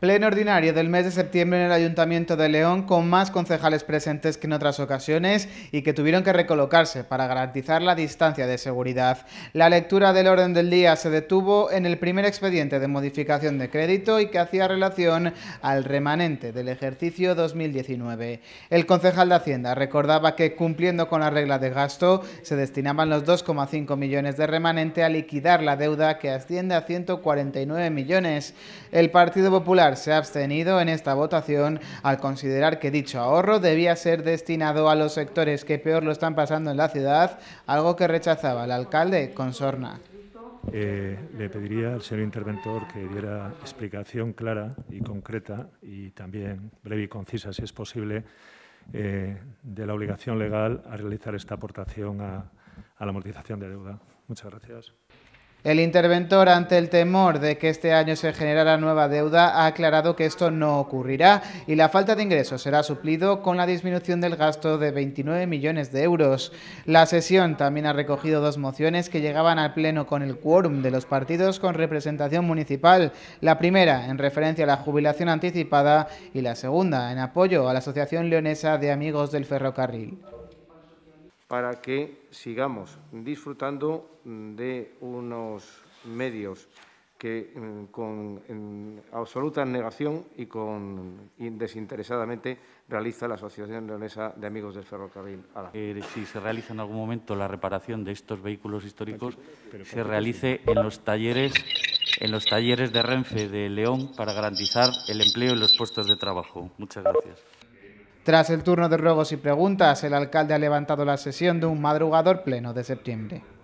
Pleno ordinario del mes de septiembre en el Ayuntamiento de León con más concejales presentes que en otras ocasiones y que tuvieron que recolocarse para garantizar la distancia de seguridad. La lectura del orden del día se detuvo en el primer expediente de modificación de crédito y que hacía relación al remanente del ejercicio 2019. El concejal de Hacienda recordaba que cumpliendo con la regla de gasto se destinaban los 2,5 millones de remanente a liquidar la deuda que asciende a 149 millones. El Partido Popular se ha abstenido en esta votación al considerar que dicho ahorro debía ser destinado a los sectores que peor lo están pasando en la ciudad, algo que rechazaba el alcalde Consorna. Eh, le pediría al señor interventor que diera explicación clara y concreta y también breve y concisa, si es posible, eh, de la obligación legal a realizar esta aportación a, a la amortización de deuda. Muchas gracias. El interventor, ante el temor de que este año se generara nueva deuda, ha aclarado que esto no ocurrirá y la falta de ingresos será suplido con la disminución del gasto de 29 millones de euros. La sesión también ha recogido dos mociones que llegaban al Pleno con el quórum de los partidos con representación municipal, la primera en referencia a la jubilación anticipada y la segunda en apoyo a la Asociación Leonesa de Amigos del Ferrocarril para que sigamos disfrutando mm, de unos medios que mm, con absoluta negación y con desinteresadamente realiza la Asociación Leonesa de Amigos del Ferrocarril. Eh, si se realiza en algún momento la reparación de estos vehículos históricos, se realice en los talleres en los talleres de Renfe de León para garantizar el empleo y los puestos de trabajo. Muchas gracias. Tras el turno de ruegos y preguntas, el alcalde ha levantado la sesión de un madrugador pleno de septiembre.